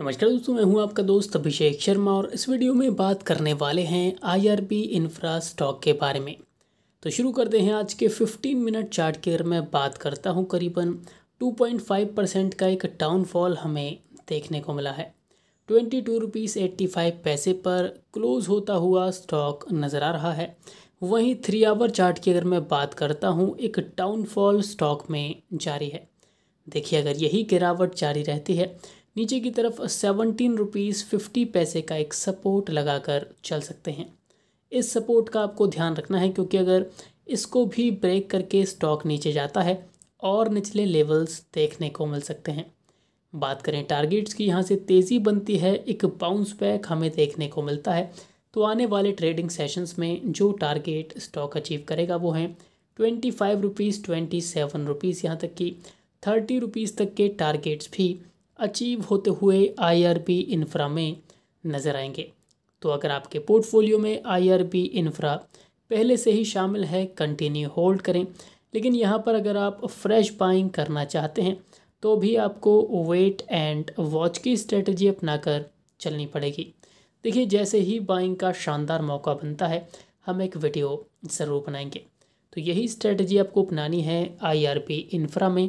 नमस्कार दोस्तों मैं हूं आपका दोस्त अभिषेक शर्मा और इस वीडियो में बात करने वाले हैं आईआरबी इंफ्रा स्टॉक के बारे में तो शुरू करते हैं आज के 15 मिनट चार्ट अगर मैं बात करता हूं करीबन 2.5 परसेंट का एक डाउनफॉल हमें देखने को मिला है twenty two rupees eighty five पैसे पर क्लोज़ होता हुआ स्टॉक नज़र आ रहा है वहीं थ्री आवर चार्ट की अगर मैं बात करता हूँ एक डाउनफॉल स्टॉक में जारी है देखिए अगर यही गिरावट जारी रहती है नीचे की तरफ सेवनटीन रुपीज़ फिफ्टी पैसे का एक सपोर्ट लगाकर चल सकते हैं इस सपोर्ट का आपको ध्यान रखना है क्योंकि अगर इसको भी ब्रेक करके स्टॉक नीचे जाता है और निचले लेवल्स देखने को मिल सकते हैं बात करें टारगेट्स की यहाँ से तेज़ी बनती है एक बाउंस बैक हमें देखने को मिलता है तो आने वाले ट्रेडिंग सेशंस में जो टारगेट स्टॉक अचीव करेगा वो हैं twenty five rupees twenty seven rupees यहाँ तक कि थर्टी रुपीज़ तक के टारगेट्स भी अचीव होते हुए आईआरबी इन्फ्रा में नज़र आएंगे तो अगर आपके पोर्टफोलियो में आईआरबी इंफ्रा पहले से ही शामिल है कंटिन्यू होल्ड करें लेकिन यहाँ पर अगर आप फ्रेश बाइंग करना चाहते हैं तो भी आपको वेट एंड वॉच की स्ट्रेटजी अपनाकर चलनी पड़ेगी देखिए जैसे ही बाइंग का शानदार मौका बनता है हम एक वीडियो ज़रूर बनाएंगे तो यही स्ट्रेटजी आपको अपनानी है आईआरपी इंफ्रा में